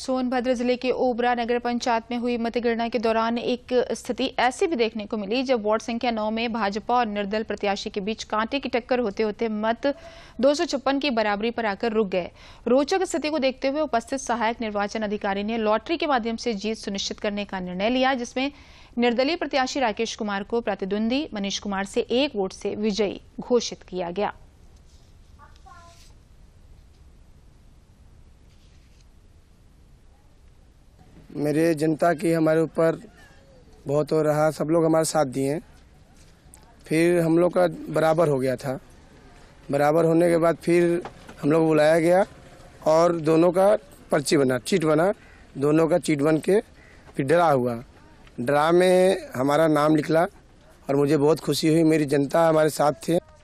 सोनभद्र जिले के ओबरा नगर पंचायत में हुई मतगणना के दौरान एक स्थिति ऐसी भी देखने को मिली जब वार्ड संख्या नौ में भाजपा और निर्दल प्रत्याशी के बीच कांटे की टक्कर होते होते मत दो की बराबरी पर आकर रुक गए रोचक स्थिति को देखते हुए उपस्थित सहायक निर्वाचन अधिकारी ने लॉटरी के माध्यम से जीत सुनिश्चित करने का निर्णय लिया जिसमें निर्दलीय प्रत्याशी राकेश कुमार को प्रतिद्वंदी मनीष कुमार से एक वोट से विजयी घोषित किया गया मेरे जनता की हमारे ऊपर बहुत हो रहा सब लोग हमारे साथ दिए फिर हम लोग का बराबर हो गया था बराबर होने के बाद फिर हम लोग बुलाया गया और दोनों का पर्ची बना चीट बना दोनों का चीट बन के फिर डरा हुआ डरा में हमारा नाम निकला और मुझे बहुत खुशी हुई मेरी जनता हमारे साथ थे